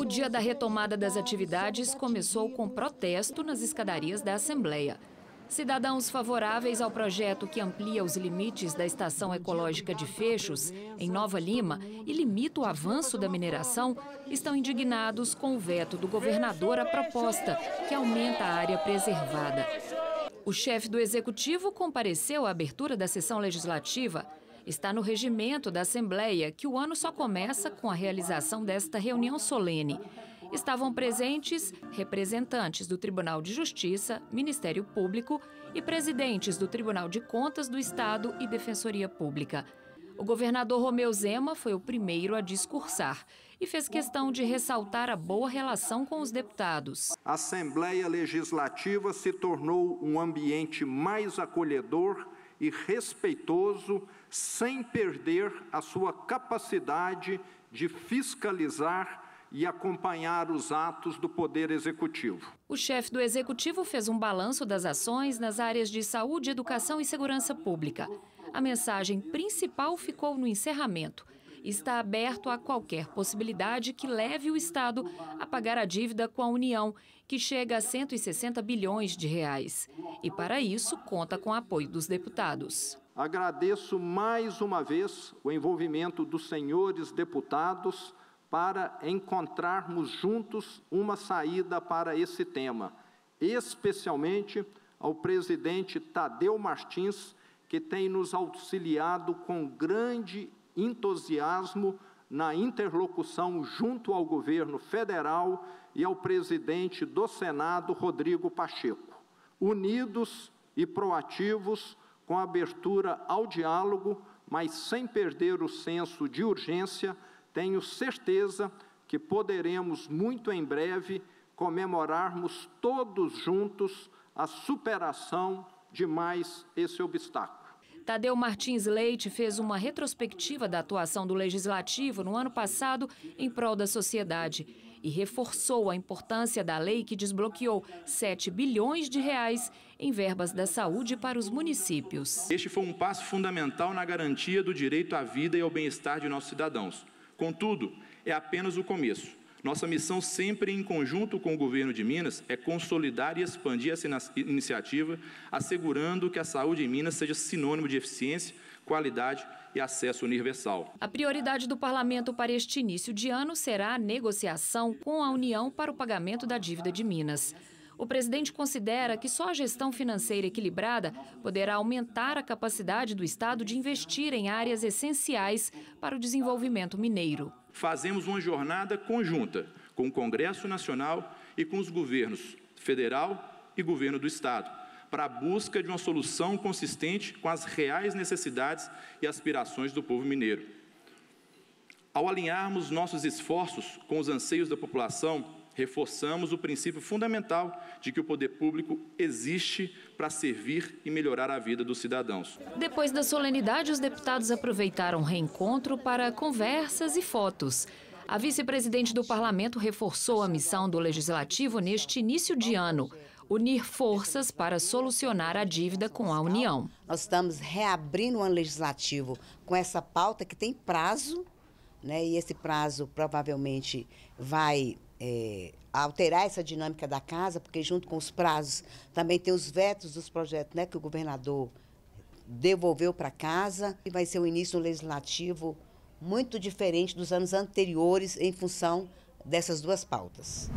O dia da retomada das atividades começou com protesto nas escadarias da Assembleia. Cidadãos favoráveis ao projeto que amplia os limites da estação ecológica de Fechos, em Nova Lima, e limita o avanço da mineração, estão indignados com o veto do governador à proposta, que aumenta a área preservada. O chefe do executivo compareceu à abertura da sessão legislativa Está no regimento da Assembleia que o ano só começa com a realização desta reunião solene. Estavam presentes representantes do Tribunal de Justiça, Ministério Público e presidentes do Tribunal de Contas do Estado e Defensoria Pública. O governador Romeu Zema foi o primeiro a discursar e fez questão de ressaltar a boa relação com os deputados. A Assembleia Legislativa se tornou um ambiente mais acolhedor e respeitoso, sem perder a sua capacidade de fiscalizar e acompanhar os atos do Poder Executivo. O chefe do Executivo fez um balanço das ações nas áreas de saúde, educação e segurança pública. A mensagem principal ficou no encerramento está aberto a qualquer possibilidade que leve o Estado a pagar a dívida com a União, que chega a 160 bilhões de reais. E para isso, conta com o apoio dos deputados. Agradeço mais uma vez o envolvimento dos senhores deputados para encontrarmos juntos uma saída para esse tema, especialmente ao presidente Tadeu Martins, que tem nos auxiliado com grande entusiasmo na interlocução junto ao governo federal e ao presidente do Senado, Rodrigo Pacheco. Unidos e proativos, com abertura ao diálogo, mas sem perder o senso de urgência, tenho certeza que poderemos muito em breve comemorarmos todos juntos a superação de mais esse obstáculo. Tadeu Martins Leite fez uma retrospectiva da atuação do Legislativo no ano passado em prol da sociedade e reforçou a importância da lei que desbloqueou 7 bilhões de reais em verbas da saúde para os municípios. Este foi um passo fundamental na garantia do direito à vida e ao bem-estar de nossos cidadãos. Contudo, é apenas o começo. Nossa missão, sempre em conjunto com o governo de Minas, é consolidar e expandir essa iniciativa, assegurando que a saúde em Minas seja sinônimo de eficiência, qualidade e acesso universal. A prioridade do parlamento para este início de ano será a negociação com a União para o pagamento da dívida de Minas. O presidente considera que só a gestão financeira equilibrada poderá aumentar a capacidade do Estado de investir em áreas essenciais para o desenvolvimento mineiro fazemos uma jornada conjunta com o Congresso Nacional e com os governos federal e governo do Estado, para a busca de uma solução consistente com as reais necessidades e aspirações do povo mineiro. Ao alinharmos nossos esforços com os anseios da população, reforçamos o princípio fundamental de que o poder público existe para servir e melhorar a vida dos cidadãos. Depois da solenidade, os deputados aproveitaram o reencontro para conversas e fotos. A vice-presidente do parlamento reforçou a missão do legislativo neste início de ano. Unir forças para solucionar a dívida com a União. Nós estamos reabrindo o ano legislativo com essa pauta que tem prazo, né? E esse prazo provavelmente vai é, alterar essa dinâmica da casa, porque junto com os prazos também tem os vetos dos projetos né, que o governador devolveu para casa. E vai ser o um início do legislativo muito diferente dos anos anteriores em função dessas duas pautas.